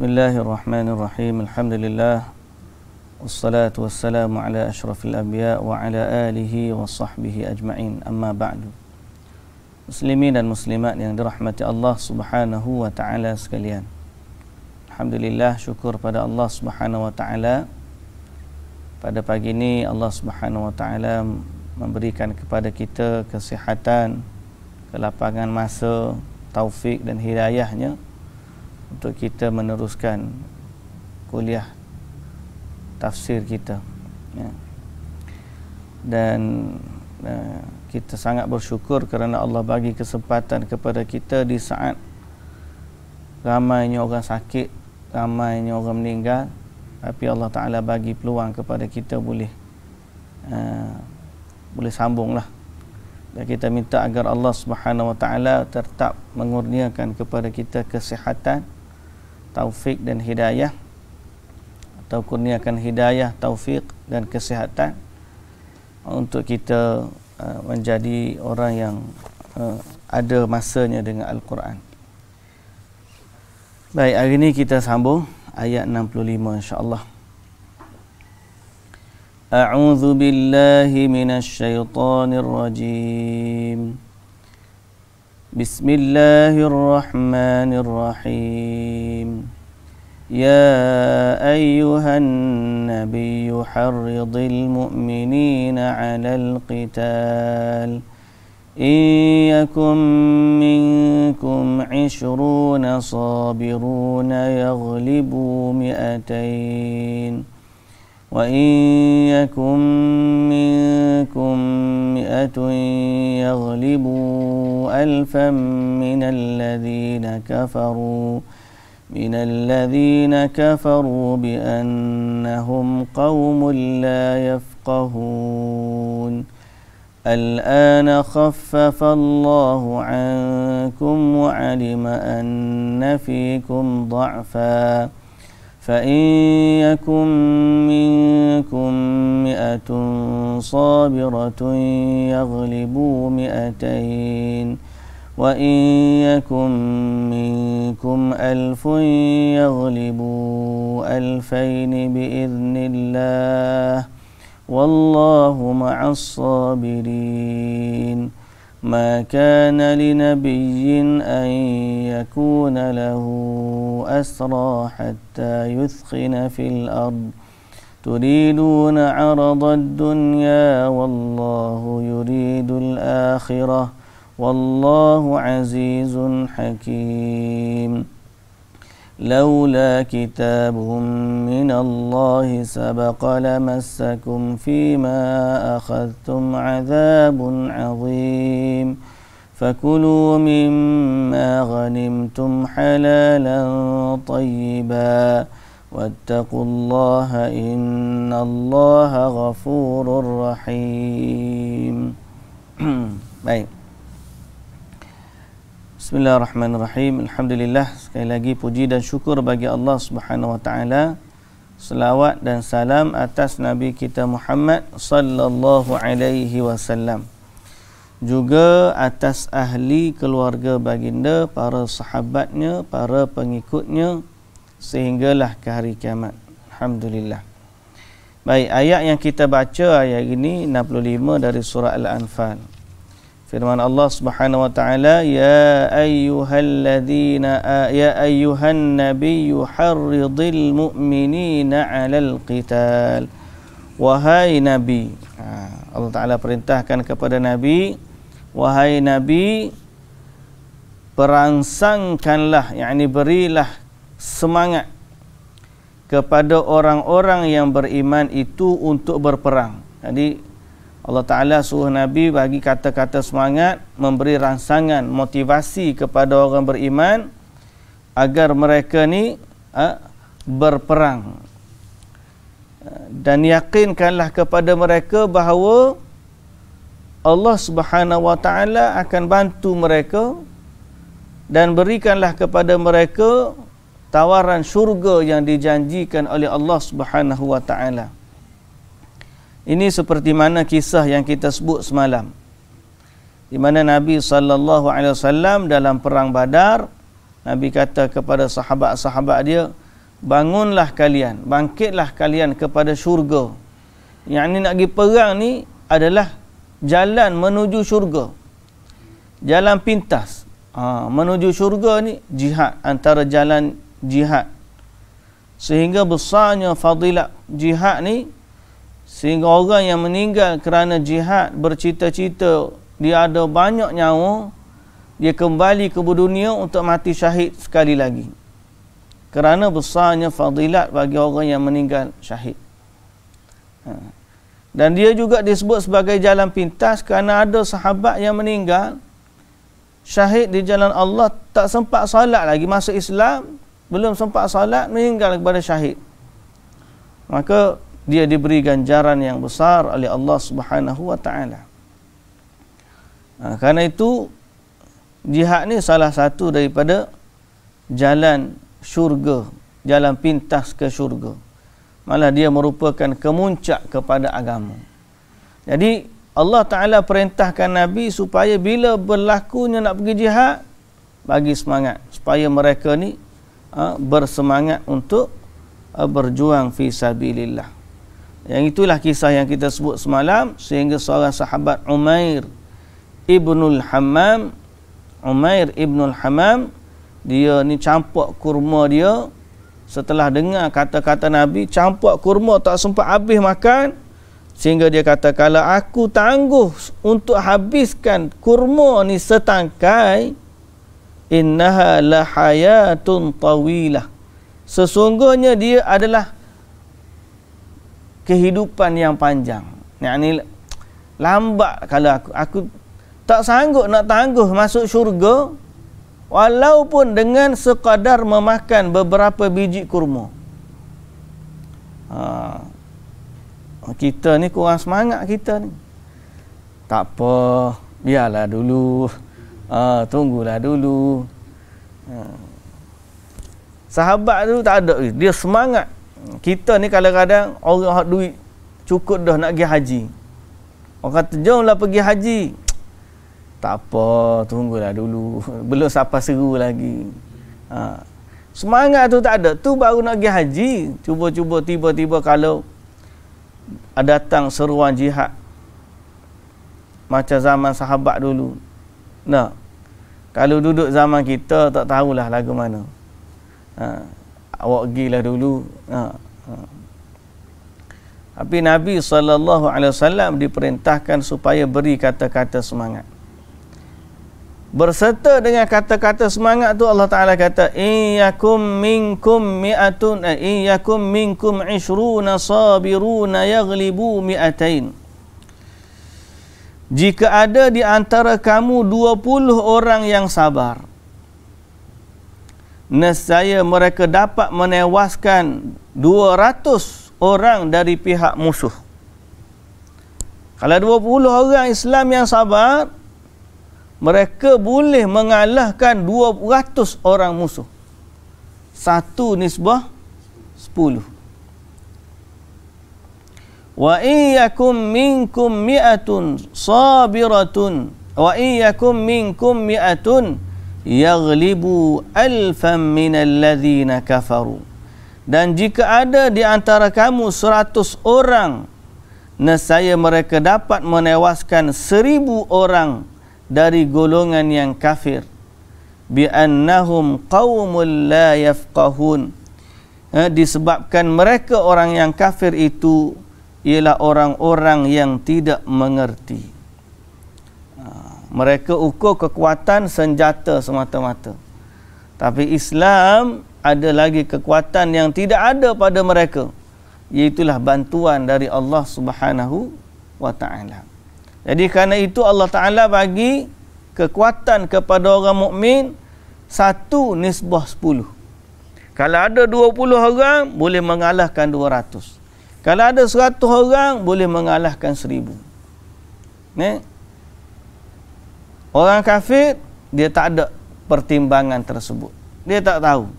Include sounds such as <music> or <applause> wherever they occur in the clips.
Bismillahirrahmanirrahim. Alhamdulillah. الرحمن الرحيم الحمد لله والصلاة والسلام على أشرف الأنبياء وعلى آله وصحبه أجمعين أما بعد مسلمين المسلمات yang dirahmati Allah subhanahu wa ta'ala sekalian Alhamdulillah syukur pada Allah subhanahu wa ta'ala Pada pagi ini Allah subhanahu wa ta'ala memberikan kepada kita kesihatan Kelapangan masa, taufik dan hidayahnya untuk kita meneruskan kuliah tafsir kita ya. dan ya, kita sangat bersyukur kerana Allah bagi kesempatan kepada kita di saat ramainya orang sakit ramainya orang meninggal tapi Allah Ta'ala bagi peluang kepada kita boleh ya, boleh sambunglah dan kita minta agar Allah Subhanahu Wa Ta'ala tetap mengurniakan kepada kita kesihatan taufik dan hidayah atau kurniakan hidayah, taufik dan kesihatan untuk kita uh, menjadi orang yang uh, ada masanya dengan Al-Quran. Baik, hari ini kita sambung ayat 65 insya-Allah. A'udzu billahi minasy syaithanir rajim. بسم الله الرحمن الرحيم يا أيها النبي حرض المؤمنين على القتال إن يكن منكم عشرون صابرون يغلبوا مئتين وإن يكن منكم مئة يغلبوا ألفا من الذين كفروا من الذين كفروا بأنهم قوم لا يفقهون الآن خفف الله عنكم وعلم أن فيكم ضعفاً فإن يكن منكم مئة صابرة يغلبوا مئتين وإن يكن منكم ألف يغلبوا ألفين بإذن الله والله مع الصابرين ما كان لنبي أن يكون له أسرى حتى يثخن في الأرض تريدون عرض الدنيا والله يريد الآخرة والله عزيز حكيم لولا كتاب من الله سبق لمسكم فيما أخذتم عذاب عظيم فكلوا مما غنمتم حلالا طيبا واتقوا الله إن الله غفور رحيم <clears throat> طيب. Bismillahirrahmanirrahim. Alhamdulillah sekali lagi puji dan syukur bagi Allah Subhanahu wa taala. Selawat dan salam atas Nabi kita Muhammad sallallahu alaihi wasallam. Juga atas ahli keluarga baginda, para sahabatnya, para pengikutnya sehinggalah ke hari kiamat. Alhamdulillah. Baik, ayat yang kita baca ayat ini 65 dari surah Al-Anfal. Firman Allah Subhanahu wa taala ya ayyuhalladzina ya ayyuhan nabiy haridil mu'minina 'alal qital wahai nabi ha, Allah taala perintahkan kepada nabi wahai nabi perangsangkanlah yakni berilah semangat kepada orang-orang yang beriman itu untuk berperang jadi Allah Ta'ala suruh Nabi bagi kata-kata semangat, memberi rangsangan, motivasi kepada orang beriman agar mereka ni uh, berperang. Dan yakinkanlah kepada mereka bahawa Allah Subhanahu Wa Ta'ala akan bantu mereka dan berikanlah kepada mereka tawaran syurga yang dijanjikan oleh Allah Subhanahu Wa Ta'ala. Ini seperti mana kisah yang kita sebut semalam. Di mana Nabi saw dalam perang Badar, Nabi kata kepada sahabat-sahabat dia, "Bangunlah kalian, bangkitlah kalian kepada syurga." Yang ini nak pergi perang ni adalah jalan menuju syurga. Jalan pintas. Ha, menuju syurga ni jihad antara jalan jihad. Sehingga besarnya fadilat jihad ni Sehingga orang yang meninggal kerana jihad bercita-cita dia ada banyak nyawa, dia kembali ke dunia untuk mati syahid sekali lagi. Kerana besarnya fadilat bagi orang yang meninggal syahid. Ha. Dan dia juga disebut sebagai jalan pintas kerana ada sahabat yang meninggal syahid di jalan Allah tak sempat salat lagi masa Islam belum sempat salat meninggal kepada syahid. Maka dia diberi ganjaran yang besar oleh Allah Subhanahu wa taala. Ha, karena itu jihad ni salah satu daripada jalan syurga, jalan pintas ke syurga. Malah dia merupakan kemuncak kepada agama. Jadi Allah Ta'ala perintahkan Nabi supaya bila berlakunya nak pergi jihad, bagi semangat. Supaya mereka ni ha, bersemangat untuk ha, berjuang fi sabilillah. Yang itulah kisah yang kita sebut semalam sehingga seorang sahabat Umair Ibnul Hammam Umair Ibnul Hammam dia ni campak kurma dia setelah dengar kata-kata Nabi campak kurma tak sempat habis makan sehingga dia kata kalau aku tangguh untuk habiskan kurma ni setangkai innaha lahayatun tawilah sesungguhnya dia adalah kehidupan yang panjang. Yani lambat kalau aku aku tak sanggup nak tangguh masuk syurga walaupun dengan sekadar memakan beberapa biji kurma. Ha. Kita ni kurang semangat kita ni. Tak apa, biarlah dulu. Ha, tunggulah dulu. Ha. Sahabat tu tak ada dia semangat kita ni kadang-kadang orang hak duit cukup dah nak pergi haji. Orang kata jomlah pergi haji. Tak apa, tunggulah dulu. <laughs> Belum sampai seru lagi. Ha. Semangat tu tak ada. Tu baru nak pergi haji. Cuba-cuba tiba-tiba kalau ada datang seruan jihad. Macam zaman sahabat dulu. Nah. Kalau duduk zaman kita tak tahulah lagu mana. Ha awak gilah dulu ha, ha. Tapi Nabi saw diperintahkan supaya beri kata-kata semangat. Berserta dengan kata-kata semangat tu Allah Taala kata iyyakum minkum mi'atun eh, iyyakum minkum 20 sabiruna yaglibu mi'atain. Jika ada di antara kamu 20 orang yang sabar, nescaya mereka dapat menewaskan 200 orang dari pihak musuh. Kalau 20 orang Islam yang sabar, mereka boleh mengalahkan 200 orang musuh. Satu nisbah 10. Wa iyyakum minkum mi'atun sabiratun wa iyyakum minkum mi'atun yaglibu alfan min al-ladina kafaru dan jika ada di antara kamu seratus orang nescaya mereka dapat menewaskan seribu orang dari golongan yang kafir bi annahum qaumul la yafqahun eh, disebabkan mereka orang yang kafir itu ialah orang-orang yang tidak mengerti mereka ukur kekuatan senjata semata-mata. Tapi Islam ada lagi kekuatan yang tidak ada pada mereka. Iaitulah bantuan dari Allah Subhanahu SWT. Jadi kerana itu Allah Ta'ala bagi kekuatan kepada orang mukmin satu nisbah sepuluh. Kalau ada dua puluh orang boleh mengalahkan dua ratus. Kalau ada seratus orang boleh mengalahkan seribu. Nih, Orang kafir dia tak ada pertimbangan tersebut. Dia tak tahu.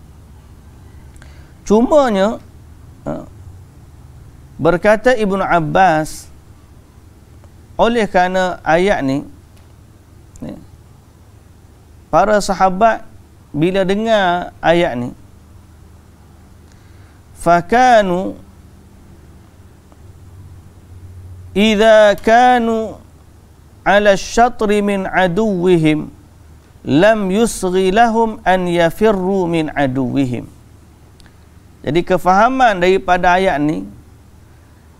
Cuma Cumanya ha, berkata Ibnu Abbas oleh kerana ayat ni para sahabat bila dengar ayat ni fakanu idza kanu ala syatri min aduwihim lam yusri lahum an yafirru min aduwihim jadi kefahaman daripada ayat ni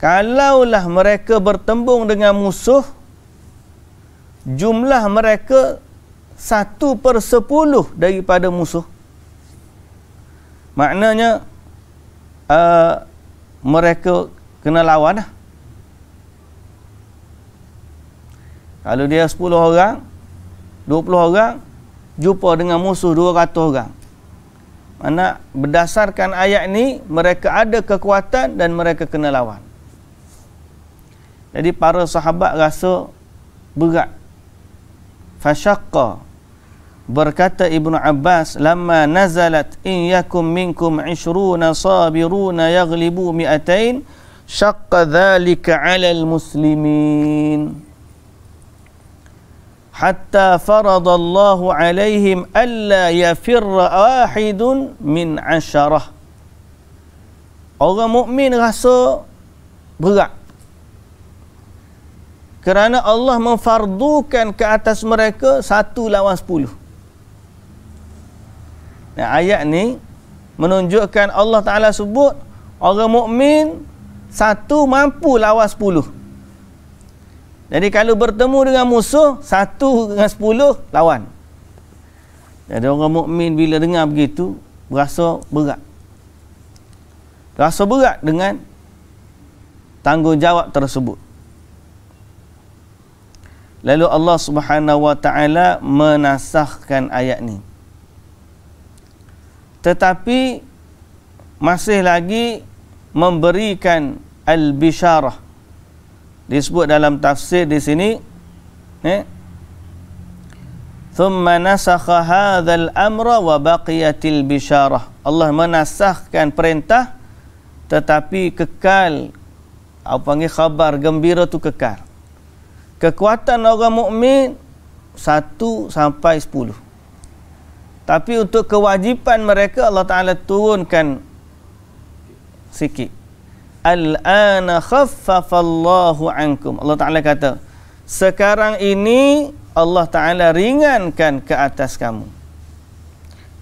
kalaulah mereka bertembung dengan musuh jumlah mereka satu per sepuluh daripada musuh maknanya uh, mereka kena lawan lah Kalau dia 10 orang, 20 orang, jumpa dengan musuh 200 orang. Mana berdasarkan ayat ini, mereka ada kekuatan dan mereka kena lawan. Jadi para sahabat rasa berat. Fashaqqa berkata Ibnu Abbas lama nazalat in yakum minkum 20 sabirun yaghlibu 200 syaqqa dhalika 'ala al-muslimin Hatta فرض الله عليهم ألا يفر واحد من عشرة Orang mukmin rasa berat. Kerana Allah memfardukan ke atas mereka satu lawan sepuluh. Nah, ayat ni menunjukkan Allah Ta'ala sebut orang mukmin satu mampu lawan sepuluh. Jadi kalau bertemu dengan musuh, satu dengan sepuluh lawan. Jadi orang mukmin bila dengar begitu, berasa berat. Rasa berat dengan tanggungjawab tersebut. Lalu Allah Subhanahu Wa Taala menasahkan ayat ini. Tetapi masih lagi memberikan al-bisharah disebut dalam tafsir di sini ni thumma nasakha hadzal amra wa baqiyatil bisharah Allah menasahkan perintah tetapi kekal apa panggil khabar gembira tu kekal kekuatan orang mukmin satu sampai sepuluh. tapi untuk kewajipan mereka Allah Taala turunkan sikit Al-ana khaffafallahu ankum. Allah Ta'ala kata, sekarang ini Allah Ta'ala ringankan ke atas kamu.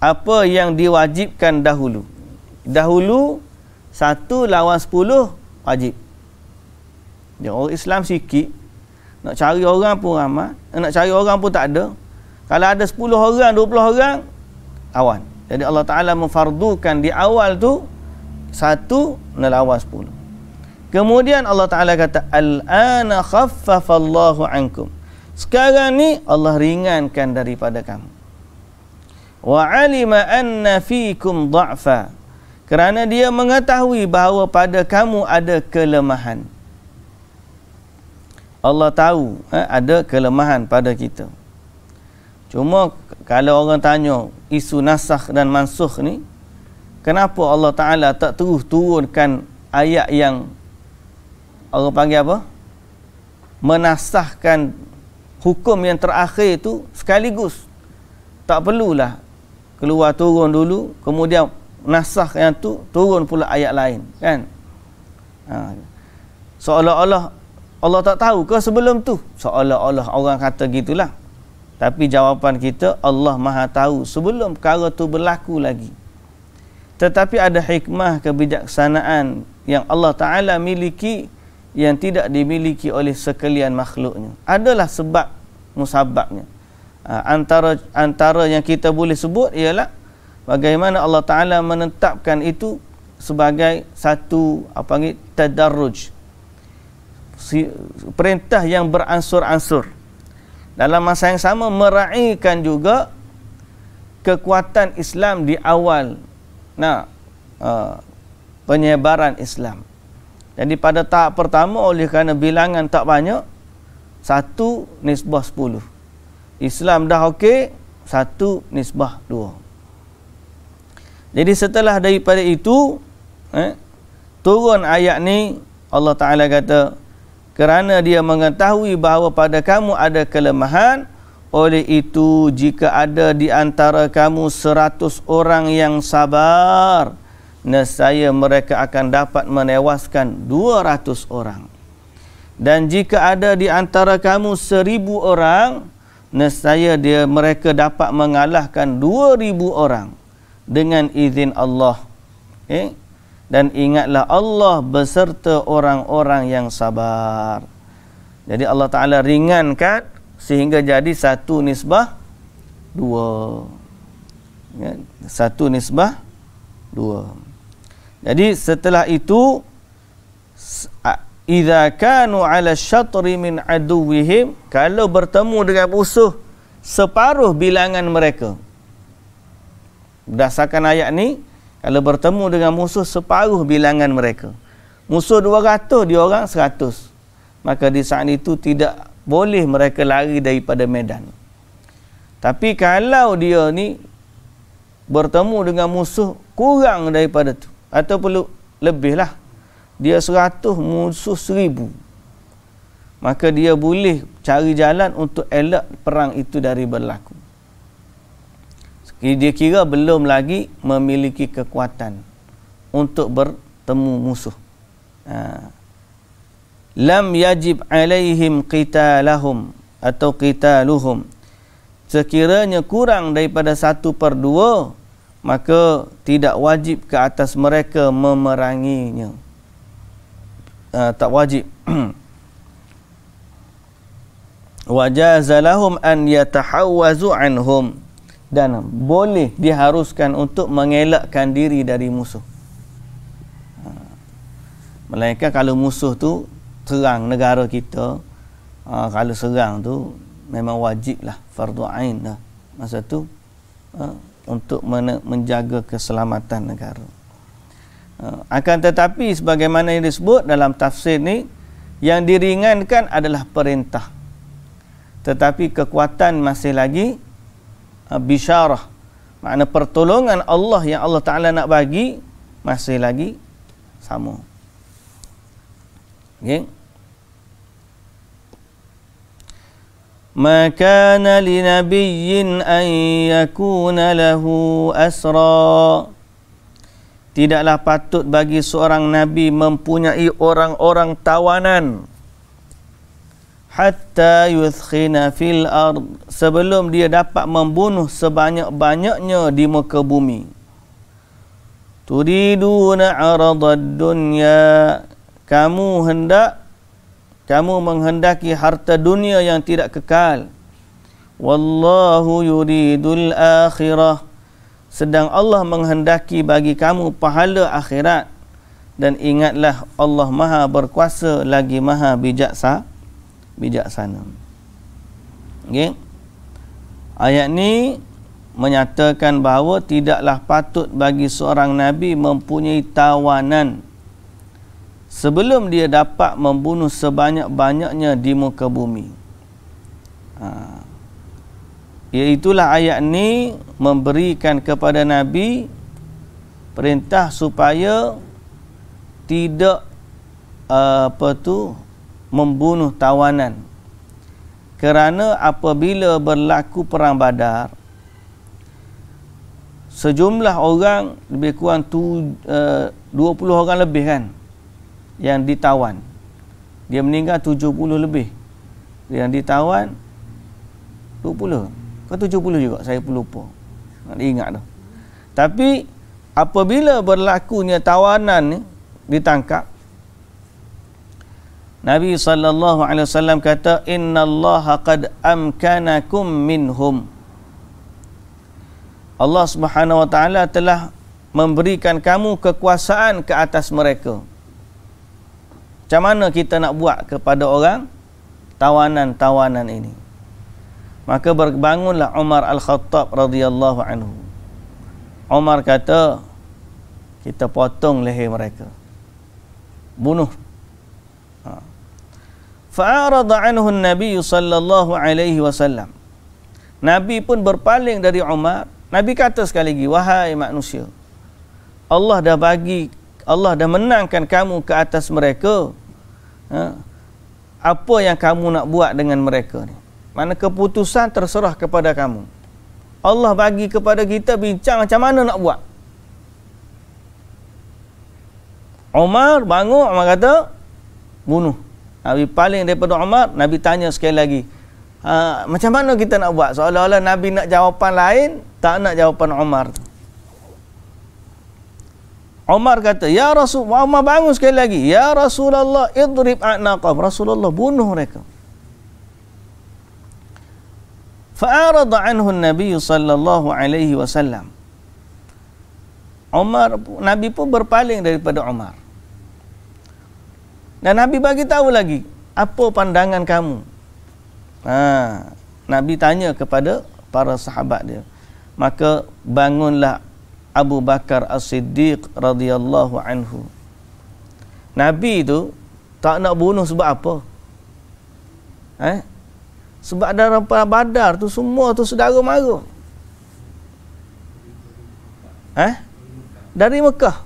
Apa yang diwajibkan dahulu. Dahulu, satu lawan sepuluh wajib. Dia orang Islam sikit. Nak cari orang pun ramah. Nak cari orang pun tak ada. Kalau ada sepuluh orang, dua puluh orang, awan Jadi Allah Ta'ala memfardukan di awal tu, satu melawan sepuluh. Kemudian Allah Ta'ala kata, Al-ana khaffafallahu ankum. Sekarang ni Allah ringankan daripada kamu. Wa alima anna fikum da'fa. Kerana dia mengetahui bahawa pada kamu ada kelemahan. Allah tahu eh, ada kelemahan pada kita. Cuma kalau orang tanya isu nasakh dan mansukh ni, kenapa Allah Ta'ala tak terus turunkan ayat yang orang panggil apa? Menasahkan hukum yang terakhir itu sekaligus. Tak perlulah keluar turun dulu, kemudian nasah yang tu turun pula ayat lain. Kan? Ha. Seolah-olah Allah tak tahu ke sebelum tu? Seolah-olah orang kata gitulah. Tapi jawapan kita Allah Maha tahu sebelum perkara tu berlaku lagi tetapi ada hikmah kebijaksanaan yang Allah Ta'ala miliki yang tidak dimiliki oleh sekalian makhluknya adalah sebab musababnya ha, antara antara yang kita boleh sebut ialah bagaimana Allah Ta'ala menetapkan itu sebagai satu apa panggil tadarruj perintah yang beransur-ansur dalam masa yang sama meraihkan juga kekuatan Islam di awal nah uh, penyebaran Islam. Jadi pada tahap pertama oleh kerana bilangan tak banyak satu nisbah sepuluh. Islam dah okey satu nisbah dua. Jadi setelah daripada itu eh, turun ayat ni Allah Taala kata kerana dia mengetahui bahawa pada kamu ada kelemahan oleh itu jika ada di antara kamu seratus orang yang sabar Nesaya mereka akan dapat menewaskan dua ratus orang Dan jika ada di antara kamu seribu orang Nesaya dia mereka dapat mengalahkan dua ribu orang Dengan izin Allah eh? Dan ingatlah Allah beserta orang-orang yang sabar Jadi Allah Ta'ala ringankan sehingga jadi satu nisbah dua ya, satu nisbah dua jadi setelah itu idza kanu ala syatri min aduwihim kalau bertemu dengan musuh separuh bilangan mereka berdasarkan ayat ni kalau bertemu dengan musuh separuh bilangan mereka musuh 200 dia orang 100 maka di saat itu tidak boleh mereka lari daripada medan. Tapi kalau dia ni bertemu dengan musuh kurang daripada tu atau perlu lebihlah. Dia 100 musuh seribu, Maka dia boleh cari jalan untuk elak perang itu dari berlaku. Dia kira belum lagi memiliki kekuatan untuk bertemu musuh. Ha lam yajib alaihim qitalahum atau qitaluhum sekiranya kurang daripada satu per dua maka tidak wajib ke atas mereka memeranginya uh, tak wajib <clears throat> wajazalahum an yatahawwazu anhum dan boleh diharuskan untuk mengelakkan diri dari musuh ah, melainkan kalau musuh tu serang negara kita ha, kalau serang tu memang wajiblah fardu ain lah masa tu ha, untuk men- menjaga keselamatan negara ha, akan tetapi sebagaimana yang disebut dalam tafsir ni yang diringankan adalah perintah tetapi kekuatan masih lagi ha, bisyarah makna pertolongan Allah yang Allah Taala nak bagi masih lagi sama. Okay. ما كان لنبي أن يكون له أسرى Tidaklah patut bagi seorang Nabi mempunyai orang-orang tawanan hatta yuthkhina fil ard sebelum dia dapat membunuh sebanyak-banyaknya di muka bumi turiduna arad dunya kamu hendak kamu menghendaki harta dunia yang tidak kekal wallahu yuridul akhirah sedang Allah menghendaki bagi kamu pahala akhirat dan ingatlah Allah Maha berkuasa lagi Maha bijaksa bijaksana okey ayat ni menyatakan bahawa tidaklah patut bagi seorang nabi mempunyai tawanan sebelum dia dapat membunuh sebanyak-banyaknya di muka bumi. Ha. Iaitulah ayat ini memberikan kepada Nabi perintah supaya tidak apa tu membunuh tawanan. Kerana apabila berlaku perang badar, sejumlah orang lebih kurang tu, eh, uh, 20 orang lebih kan yang ditawan dia meninggal 70 lebih yang ditawan 20 ke 70 juga saya pun lupa nak ingat tu tapi apabila berlakunya tawanan ni ditangkap Nabi sallallahu alaihi wasallam kata innallaha qad amkanakum minhum Allah Subhanahu wa taala telah memberikan kamu kekuasaan ke atas mereka macam mana kita nak buat kepada orang tawanan-tawanan ini? Maka berbangunlah Umar Al-Khattab radhiyallahu anhu. Umar kata, kita potong leher mereka. Bunuh. Ha. Fa'arada anhu Nabi sallallahu alaihi wasallam. Nabi pun berpaling dari Umar. Nabi kata sekali lagi, wahai manusia. Allah dah bagi Allah dah menangkan kamu ke atas mereka ha? apa yang kamu nak buat dengan mereka ni mana keputusan terserah kepada kamu Allah bagi kepada kita bincang macam mana nak buat Umar bangun Umar kata bunuh Nabi paling daripada Umar Nabi tanya sekali lagi ha, macam mana kita nak buat seolah-olah Nabi nak jawapan lain tak nak jawapan Umar tu Umar kata, Ya Rasul, Umar bangun sekali lagi. Ya Rasulullah, idrib a'naqam. Rasulullah bunuh mereka. Faarad anhu Nabi sallallahu alaihi wasallam. Umar Nabi pun berpaling daripada Umar. Dan Nabi bagi tahu lagi, apa pandangan kamu? Ha, Nabi tanya kepada para sahabat dia. Maka bangunlah Abu Bakar As-Siddiq radhiyallahu anhu. Nabi itu tak nak bunuh sebab apa? Eh? Sebab ada orang badar tu semua tu sedara mara. Eh? Dari Mekah.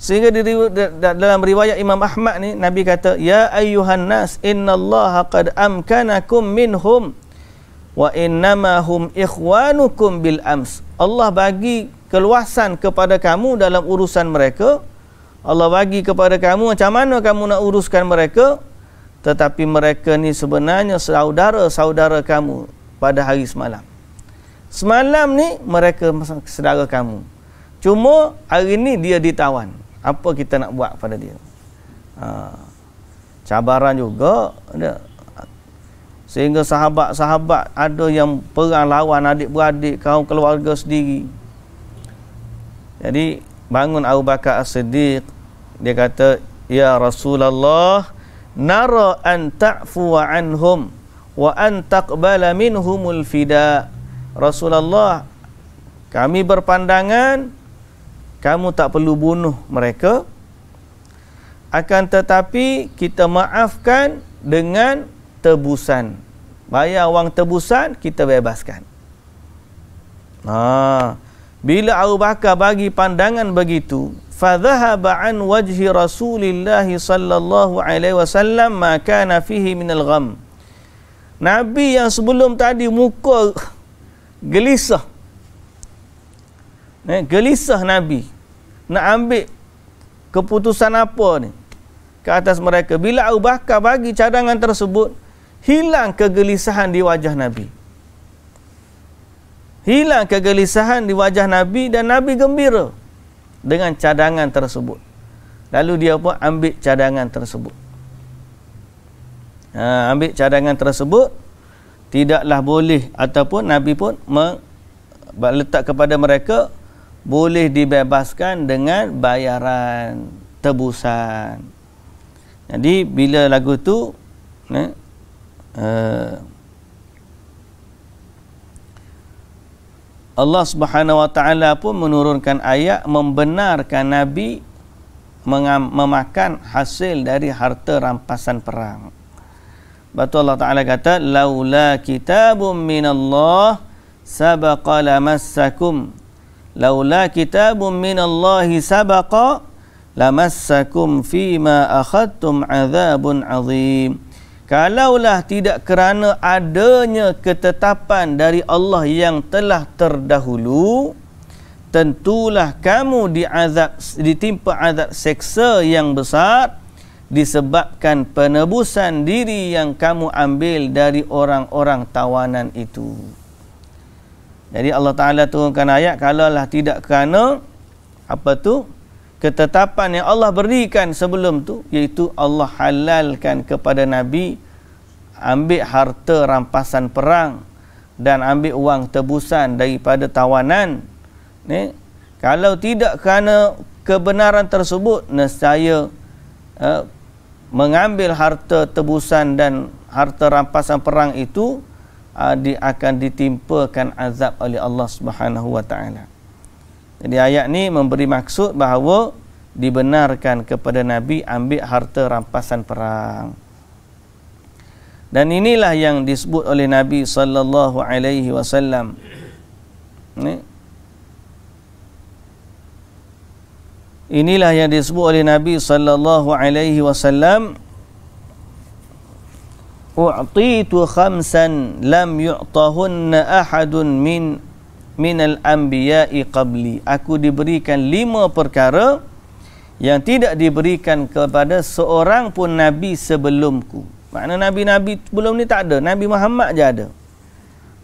Sehingga di, dalam riwayat Imam Ahmad ni Nabi kata, "Ya ayyuhan nas, innallaha qad amkanakum minhum wa innamahum ikhwanukum bil ams." Allah bagi keluasan kepada kamu dalam urusan mereka. Allah bagi kepada kamu macam mana kamu nak uruskan mereka. Tetapi mereka ni sebenarnya saudara-saudara kamu pada hari semalam. Semalam ni mereka saudara kamu. Cuma hari ni dia ditawan. Apa kita nak buat pada dia? Ha, cabaran juga. Dia. Sehingga sahabat-sahabat ada yang perang lawan adik-beradik, kaum keluarga sendiri. Jadi bangun Abu Bakar As-Siddiq dia kata ya Rasulullah nara an ta'fu anhum wa an taqbala minhumul fida. Rasulullah kami berpandangan kamu tak perlu bunuh mereka akan tetapi kita maafkan dengan tebusan. Bayar wang tebusan kita bebaskan. Ha. Ah. Bila Abu Bakar bagi pandangan begitu, fa dhahaba an wajhi Rasulillah sallallahu alaihi wasallam ma kana fihi min al-gham. Nabi yang sebelum tadi muka gelisah. Eh, gelisah Nabi nak ambil keputusan apa ni ke atas mereka. Bila Abu Bakar bagi cadangan tersebut, hilang kegelisahan di wajah Nabi hilang kegelisahan di wajah Nabi dan Nabi gembira dengan cadangan tersebut. Lalu dia pun ambil cadangan tersebut. Ha, ambil cadangan tersebut tidaklah boleh ataupun Nabi pun meletak kepada mereka boleh dibebaskan dengan bayaran tebusan. Jadi bila lagu tu eh, uh, Allah Subhanahu Wa Taala pun menurunkan ayat membenarkan Nabi memakan hasil dari harta rampasan perang. Batu Allah Taala kata, "Laula kitabum minallah sabaqa lamassakum. Laula kitabum minallah sabaqa lamassakum fima akhadtum azabun azim." Kalaulah tidak kerana adanya ketetapan dari Allah yang telah terdahulu Tentulah kamu diazab, ditimpa azab seksa yang besar Disebabkan penebusan diri yang kamu ambil dari orang-orang tawanan itu Jadi Allah Ta'ala turunkan ayat Kalaulah tidak kerana Apa tu? ketetapan yang Allah berikan sebelum tu iaitu Allah halalkan kepada Nabi ambil harta rampasan perang dan ambil wang tebusan daripada tawanan ni kalau tidak kerana kebenaran tersebut nescaya eh, mengambil harta tebusan dan harta rampasan perang itu eh, di, akan ditimpakan azab oleh Allah Subhanahu wa taala jadi ayat ni memberi maksud bahawa dibenarkan kepada Nabi ambil harta rampasan perang. Dan inilah yang disebut oleh Nabi sallallahu alaihi wasallam. Inilah yang disebut oleh Nabi sallallahu alaihi wasallam U'titu khamsan lam yu'tahunna ahadun min minal anbiya'i qabli. Aku diberikan lima perkara yang tidak diberikan kepada seorang pun Nabi sebelumku. Makna Nabi-Nabi sebelum ni tak ada. Nabi Muhammad je ada.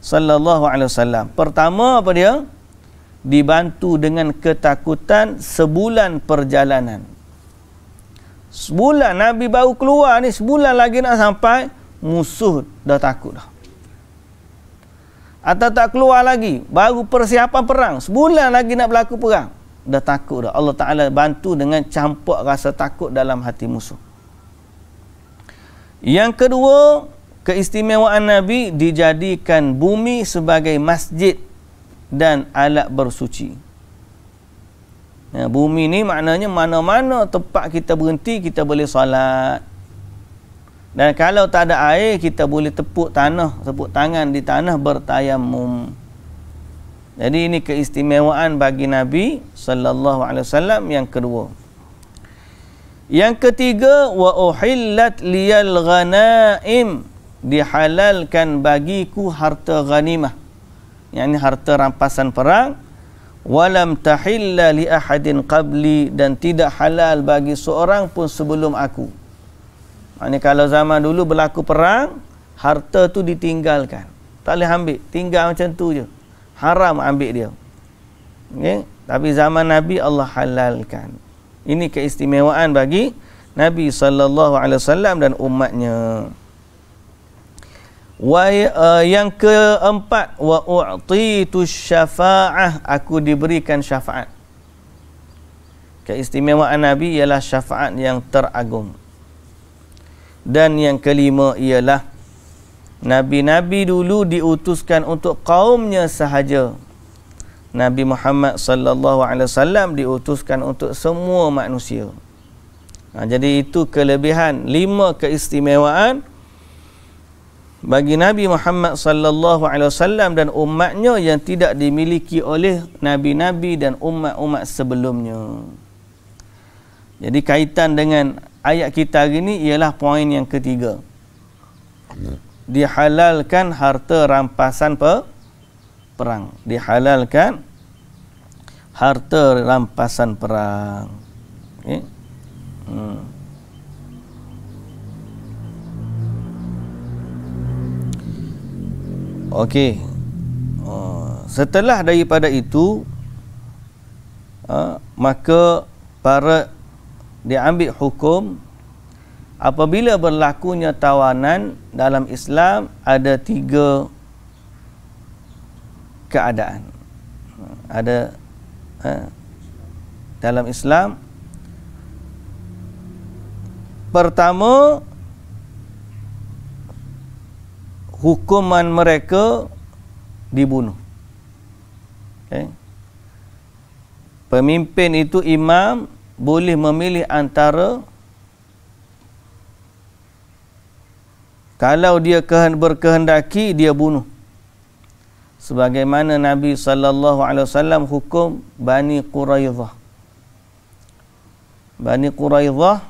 Sallallahu alaihi wasallam. Pertama apa dia? Dibantu dengan ketakutan sebulan perjalanan. Sebulan Nabi baru keluar ni sebulan lagi nak sampai musuh dah takut dah. Atau tak keluar lagi Baru persiapan perang Sebulan lagi nak berlaku perang Dah takut dah Allah Ta'ala bantu dengan campur rasa takut dalam hati musuh Yang kedua Keistimewaan Nabi dijadikan bumi sebagai masjid dan alat bersuci ya, Bumi ni maknanya mana-mana tempat kita berhenti kita boleh salat dan kalau tak ada air kita boleh tepuk tanah, tepuk tangan di tanah bertayamum. Jadi ini keistimewaan bagi Nabi sallallahu alaihi wasallam yang kedua. Yang ketiga wa uhillat liyal ghanaim dihalalkan bagiku harta ghanimah. Yang ini harta rampasan perang. Walam tahilla li ahadin qabli dan tidak halal bagi seorang pun sebelum aku. Maknanya kalau zaman dulu berlaku perang, harta tu ditinggalkan. Tak boleh ambil, tinggal macam tu je. Haram ambil dia. Okay? Tapi zaman Nabi Allah halalkan. Ini keistimewaan bagi Nabi sallallahu alaihi wasallam dan umatnya. Wa uh, eh, yang keempat wa u'titu syafa'ah aku diberikan syafaat. Keistimewaan Nabi ialah syafaat yang teragung. Dan yang kelima ialah Nabi-nabi dulu diutuskan untuk kaumnya sahaja. Nabi Muhammad sallallahu alaihi wasallam diutuskan untuk semua manusia. Ha, jadi itu kelebihan lima keistimewaan bagi Nabi Muhammad sallallahu alaihi wasallam dan umatnya yang tidak dimiliki oleh nabi-nabi dan umat-umat sebelumnya. Jadi kaitan dengan ayat kita hari ini ialah poin yang ketiga. Dihalalkan harta rampasan pe perang. Dihalalkan harta rampasan perang. Okay. Eh? Hmm. Okey. Oh, setelah daripada itu, ah, maka para diambil hukum apabila berlakunya tawanan dalam Islam ada tiga keadaan ada eh, dalam Islam pertama hukuman mereka dibunuh okay. pemimpin itu imam boleh memilih antara kalau dia berkehendaki dia bunuh sebagaimana Nabi saw hukum Bani Quraizah Bani Quraizah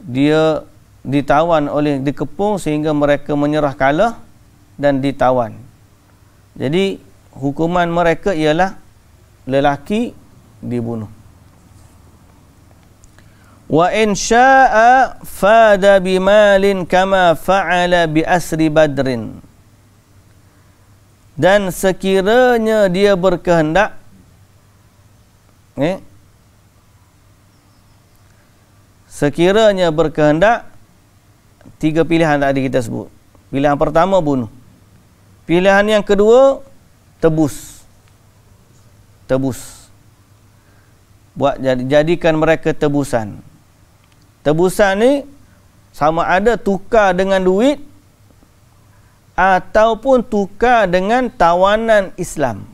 dia ditawan oleh dikepung sehingga mereka menyerah kalah dan ditawan jadi hukuman mereka ialah lelaki dibunuh wa in syaa'a fada bi kama fa'ala bi asri badrin dan sekiranya dia berkehendak eh, sekiranya berkehendak tiga pilihan tadi kita sebut pilihan pertama bunuh pilihan yang kedua tebus tebus buat jadikan mereka tebusan Tebusan ni sama ada tukar dengan duit ataupun tukar dengan tawanan Islam.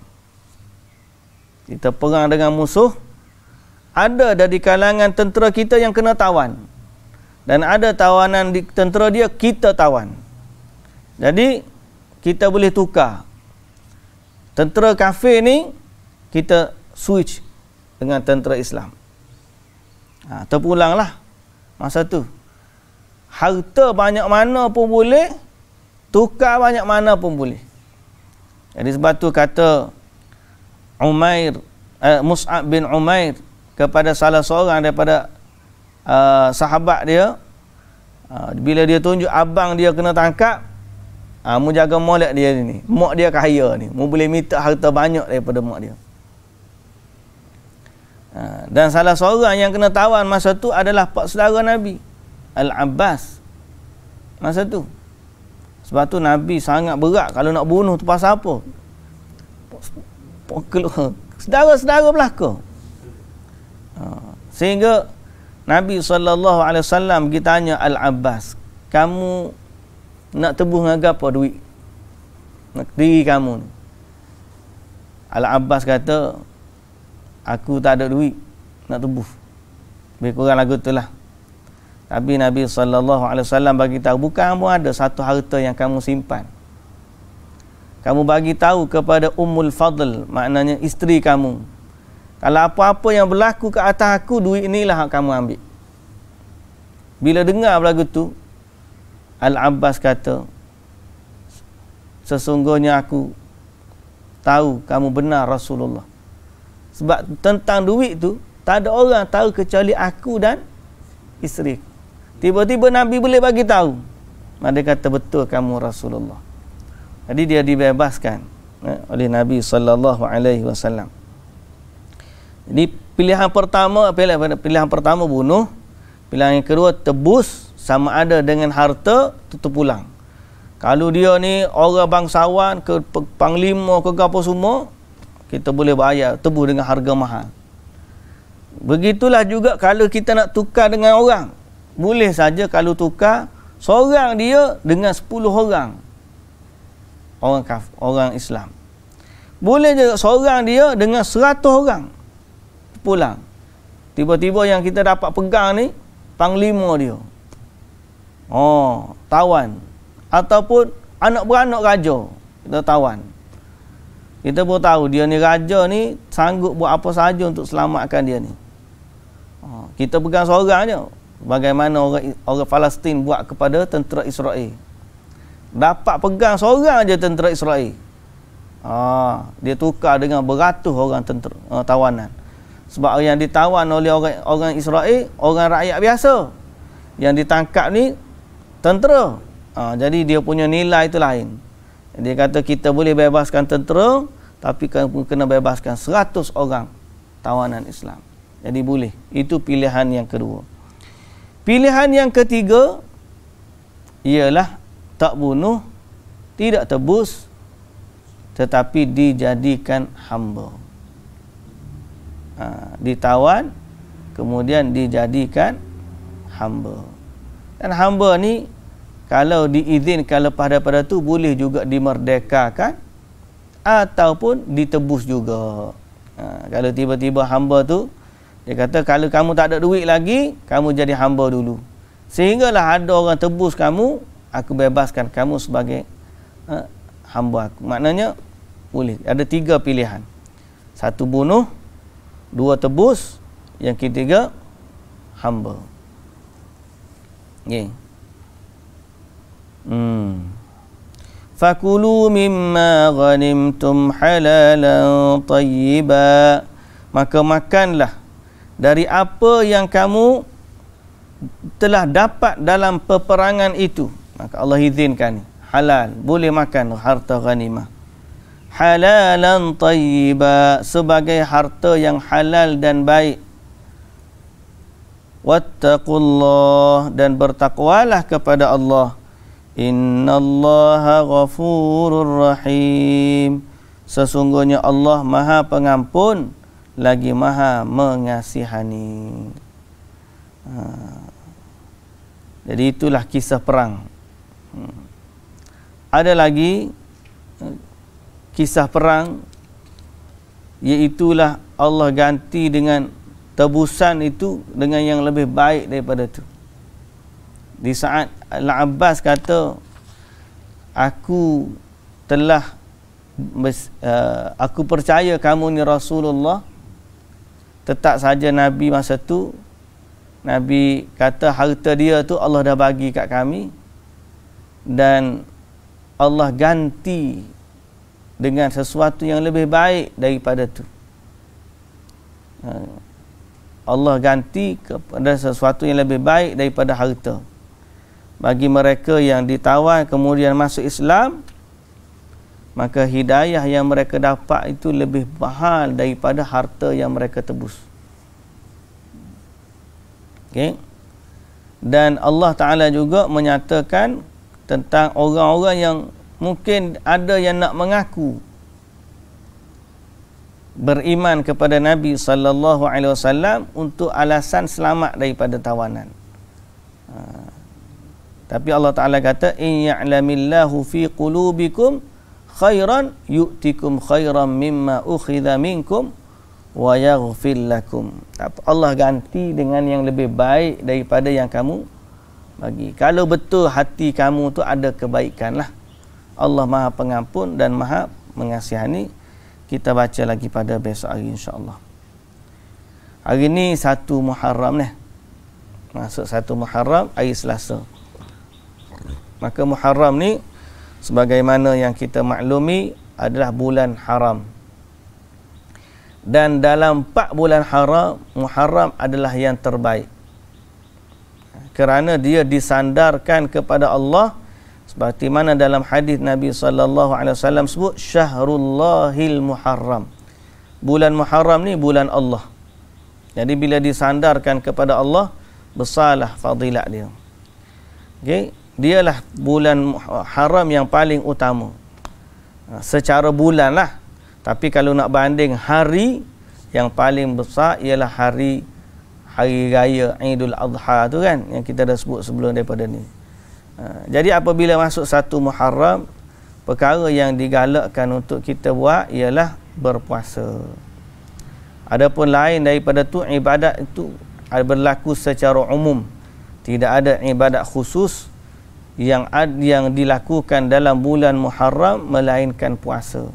Kita perang dengan musuh, ada dari kalangan tentera kita yang kena tawan. Dan ada tawanan di tentera dia, kita tawan. Jadi, kita boleh tukar. Tentera kafir ni, kita switch dengan tentera Islam. Ha, terpulanglah. Masa tu Harta banyak mana pun boleh Tukar banyak mana pun boleh Jadi sebab tu kata Umair eh, Mus'ab bin Umair Kepada salah seorang daripada uh, Sahabat dia uh, Bila dia tunjuk abang dia kena tangkap uh, Mu jaga molek dia ni Mak dia kaya ni Mu boleh minta harta banyak daripada mak dia Ha, dan salah seorang yang kena tawan masa tu adalah pak saudara Nabi Al-Abbas masa tu sebab tu Nabi sangat berat kalau nak bunuh tu pasal apa saudara-saudara belaka ha, sehingga Nabi SAW pergi tanya Al-Abbas kamu nak tebus dengan apa duit nak diri kamu Al-Abbas kata aku tak ada duit nak tubuh lebih kurang lagu tu lah tapi Nabi SAW bagi tahu bukan kamu ada satu harta yang kamu simpan kamu bagi tahu kepada Ummul Fadl maknanya isteri kamu kalau apa-apa yang berlaku ke atas aku duit inilah yang kamu ambil bila dengar lagu tu Al-Abbas kata sesungguhnya aku tahu kamu benar Rasulullah sebab tentang duit tu tak ada orang tahu kecuali aku dan isteri. Tiba-tiba Nabi boleh bagi tahu. Dia kata betul kamu Rasulullah. Jadi dia dibebaskan ya, oleh Nabi sallallahu alaihi wasallam. Jadi pilihan pertama pilihan, pilihan pertama bunuh, pilihan yang kedua tebus sama ada dengan harta tutup pulang. Kalau dia ni orang bangsawan ke panglima ke apa semua, kita boleh bayar tebu dengan harga mahal. Begitulah juga kalau kita nak tukar dengan orang. Boleh saja kalau tukar seorang dia dengan 10 orang. Orang kaf, orang Islam. Boleh juga seorang dia dengan 100 orang. Pulang. Tiba-tiba yang kita dapat pegang ni panglima dia. Oh, tawan ataupun anak beranak raja kita tawan. Kita pun tahu dia ni raja ni sanggup buat apa saja untuk selamatkan dia ni. Ha, kita pegang seorang je. Bagaimana orang, orang Palestin buat kepada tentera Israel. Dapat pegang seorang je tentera Israel. Ha, dia tukar dengan beratus orang tentera, eh, tawanan. Sebab yang ditawan oleh orang, orang Israel, orang rakyat biasa. Yang ditangkap ni tentera. Ha, jadi dia punya nilai itu lain. Dia kata kita boleh bebaskan tentera, tapi kamu kena bebaskan 100 orang tawanan Islam. Jadi boleh. Itu pilihan yang kedua. Pilihan yang ketiga ialah tak bunuh, tidak tebus tetapi dijadikan hamba. Ha, ditawan kemudian dijadikan hamba. Dan hamba ni kalau diizinkan lepas daripada tu boleh juga dimerdekakan ataupun ditebus juga. Ha, kalau tiba-tiba hamba tu dia kata kalau kamu tak ada duit lagi, kamu jadi hamba dulu. Sehinggalah ada orang tebus kamu, aku bebaskan kamu sebagai ha, hamba aku. Maknanya boleh. Ada tiga pilihan. Satu bunuh, dua tebus, yang ketiga hamba. Ye. Okay. Hmm. فكلوا مما غنمتم حلالا طيبا maka makanlah dari apa yang kamu telah dapat dalam peperangan itu maka Allah izinkan ni halal boleh makan harta ghanimah halalan tayyiba sebagai harta yang halal dan baik wattaqullah dan bertakwalah kepada Allah Inna allaha ghafurur rahim Sesungguhnya Allah maha pengampun Lagi maha mengasihani ha. Jadi itulah kisah perang ha. Ada lagi ha, Kisah perang Iaitulah Allah ganti dengan Tebusan itu dengan yang lebih baik daripada itu di saat Al-Abbas kata aku telah uh, aku percaya kamu ni Rasulullah tetap saja Nabi masa tu Nabi kata harta dia tu Allah dah bagi kat kami dan Allah ganti dengan sesuatu yang lebih baik daripada tu. Eh, Allah ganti kepada sesuatu yang lebih baik daripada harta bagi mereka yang ditawan kemudian masuk Islam maka hidayah yang mereka dapat itu lebih mahal daripada harta yang mereka tebus okay? dan Allah Ta'ala juga menyatakan tentang orang-orang yang mungkin ada yang nak mengaku beriman kepada Nabi sallallahu alaihi wasallam untuk alasan selamat daripada tawanan. Ha. Tapi Allah Taala kata in ya'lamillahu fi qulubikum khairan yu'tikum khairan mimma ukhidha minkum wa yaghfir lakum. Allah ganti dengan yang lebih baik daripada yang kamu bagi. Kalau betul hati kamu tu ada kebaikan lah, Allah Maha Pengampun dan Maha Mengasihani. Kita baca lagi pada besok hari insya-Allah. Hari ni satu Muharram ni. Masuk satu Muharram hari Selasa maka Muharram ni sebagaimana yang kita maklumi adalah bulan haram dan dalam 4 bulan haram Muharram adalah yang terbaik kerana dia disandarkan kepada Allah seperti mana dalam hadis Nabi sallallahu alaihi wasallam sebut syahrullahil muharram bulan muharram ni bulan Allah jadi bila disandarkan kepada Allah besarlah fadilat dia Okay dialah bulan haram yang paling utama ha, secara bulan lah tapi kalau nak banding hari yang paling besar ialah hari hari raya Idul Adha tu kan yang kita dah sebut sebelum daripada ni ha, jadi apabila masuk satu Muharram perkara yang digalakkan untuk kita buat ialah berpuasa adapun lain daripada tu ibadat itu berlaku secara umum tidak ada ibadat khusus yang ad, yang dilakukan dalam bulan Muharram melainkan puasa.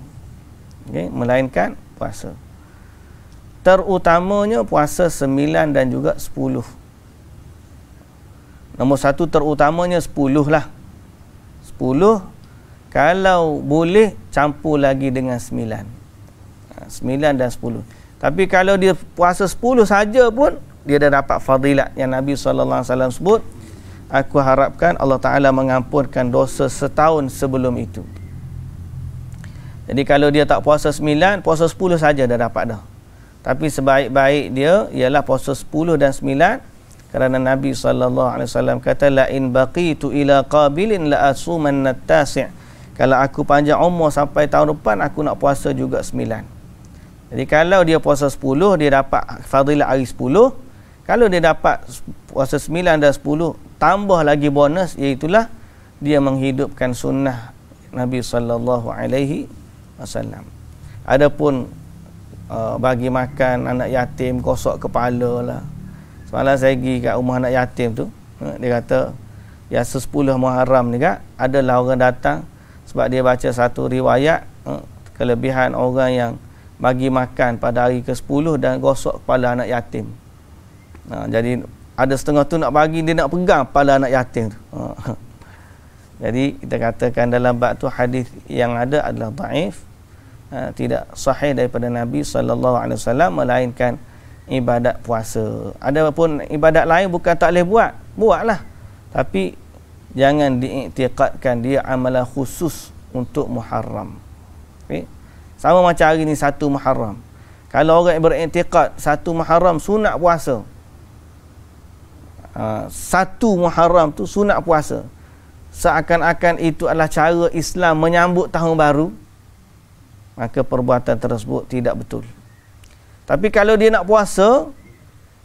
Okay? melainkan puasa. Terutamanya puasa 9 dan juga 10. Nombor satu terutamanya 10 lah. 10 kalau boleh campur lagi dengan 9. 9 ha, dan 10. Tapi kalau dia puasa 10 saja pun dia dah dapat fadilat yang Nabi sallallahu alaihi wasallam sebut aku harapkan Allah Ta'ala mengampunkan dosa setahun sebelum itu. Jadi kalau dia tak puasa sembilan, puasa sepuluh saja dah dapat dah. Tapi sebaik-baik dia ialah puasa sepuluh dan sembilan kerana Nabi sallallahu alaihi wasallam kata la in baqitu ila qabilin la asuman tasi' kalau aku panjang umur sampai tahun depan aku nak puasa juga sembilan jadi kalau dia puasa sepuluh dia dapat fadilah hari sepuluh kalau dia dapat puasa 9 dan 10 tambah lagi bonus iaitu dia menghidupkan sunnah Nabi sallallahu alaihi wasallam. Adapun uh, bagi makan anak yatim, gosok kepala lah. Semalam saya pergi kat rumah anak yatim tu, eh, dia kata ya 10 Muharram ni kak ada lah orang datang sebab dia baca satu riwayat eh, kelebihan orang yang bagi makan pada hari ke-10 dan gosok kepala anak yatim. Nah, jadi ada setengah tu nak bagi dia nak pegang kepala anak yatim tu. Ha. Jadi kita katakan dalam bab tu hadis yang ada adalah daif. Ha, tidak sahih daripada Nabi sallallahu alaihi wasallam melainkan ibadat puasa. Adapun ibadat lain bukan tak boleh buat, buatlah. Tapi jangan diiktikadkan dia amalan khusus untuk Muharram. Okay? Sama macam hari ni satu Muharram. Kalau orang beriktikad satu Muharram sunat puasa, Ah, satu Muharram tu sunat puasa seakan-akan itu adalah cara Islam menyambut tahun baru maka perbuatan tersebut tidak betul tapi kalau dia nak puasa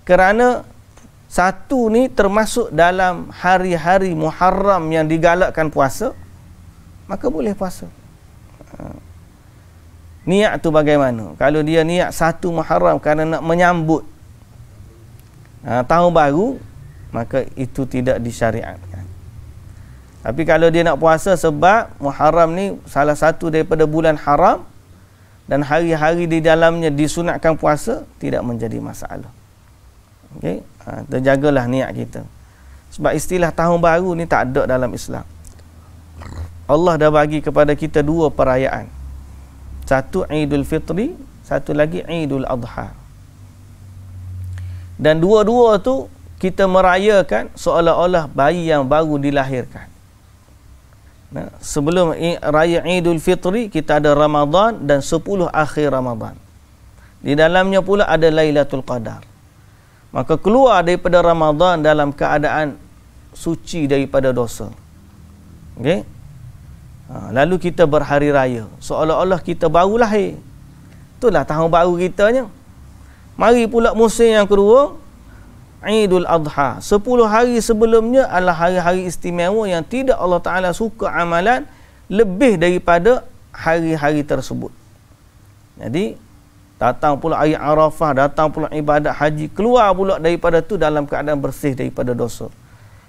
kerana satu ni termasuk dalam hari-hari Muharram yang digalakkan puasa maka boleh puasa ah. niat tu bagaimana kalau dia niat satu Muharram kerana nak menyambut ah, tahun baru maka itu tidak disyariatkan. Tapi kalau dia nak puasa sebab Muharram ni salah satu daripada bulan haram dan hari-hari di dalamnya disunatkan puasa, tidak menjadi masalah. Okey, ha, terjagalah niat kita. Sebab istilah tahun baru ni tak ada dalam Islam. Allah dah bagi kepada kita dua perayaan. Satu Aidul Fitri, satu lagi Aidul Adha. Dan dua-dua tu kita merayakan seolah-olah bayi yang baru dilahirkan. Nah, sebelum raya Idul Fitri kita ada Ramadhan dan 10 akhir Ramadhan. Di dalamnya pula ada Lailatul Qadar. Maka keluar daripada Ramadhan dalam keadaan suci daripada dosa. Okey. Ha, lalu kita berhari raya seolah-olah kita baru lahir. Itulah tahun baru kitanya. Mari pula musim yang kedua, Idul Adha. sepuluh hari sebelumnya adalah hari-hari istimewa yang tidak Allah Taala suka amalan lebih daripada hari-hari tersebut. Jadi datang pula ayat Arafah, datang pula ibadat haji, keluar pula daripada tu dalam keadaan bersih daripada dosa.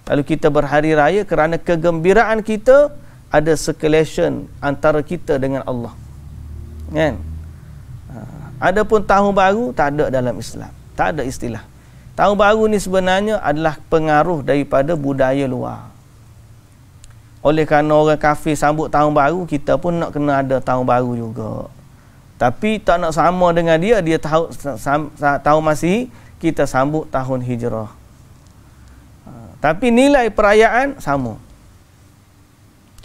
Lalu kita berhari raya kerana kegembiraan kita ada circulation antara kita dengan Allah. Kan? Ha. Adapun tahun baru tak ada dalam Islam. Tak ada istilah. Tahun baru ni sebenarnya adalah pengaruh daripada budaya luar. Oleh kerana orang kafir sambut tahun baru, kita pun nak kena ada tahun baru juga. Tapi tak nak sama dengan dia, dia tahu tahun masih kita sambut tahun hijrah. Tapi nilai perayaan sama.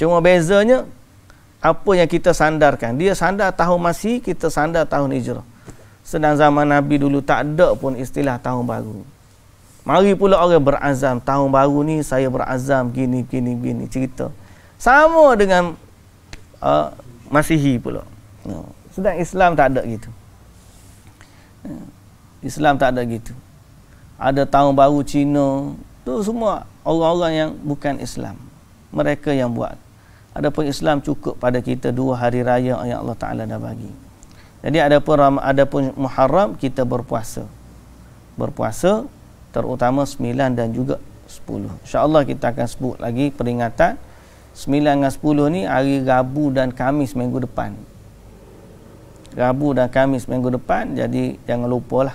Cuma bezanya apa yang kita sandarkan. Dia sandar tahun masih, kita sandar tahun hijrah. Sedang zaman Nabi dulu tak ada pun istilah tahun baru. Mari pula orang berazam tahun baru ni saya berazam gini gini gini cerita. Sama dengan uh, Masihi pula. Ya, sedang Islam tak ada gitu. Ya, Islam tak ada gitu. Ada tahun baru Cina, tu semua orang-orang yang bukan Islam. Mereka yang buat. Adapun Islam cukup pada kita dua hari raya yang Allah Taala dah bagi. Jadi ada pun ada pun Muharram kita berpuasa. Berpuasa terutama 9 dan juga 10. Insya-Allah kita akan sebut lagi peringatan 9 dan 10 ni hari Rabu dan Kamis minggu depan. Rabu dan Kamis minggu depan jadi jangan lupalah.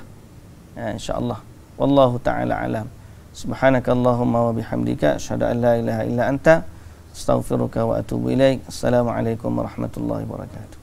Ya, insya-Allah. Wallahu taala alam. Subhanakallahumma wa bihamdika asyhadu an la ilaha illa anta astaghfiruka wa atubu ilaik. Assalamualaikum warahmatullahi wabarakatuh.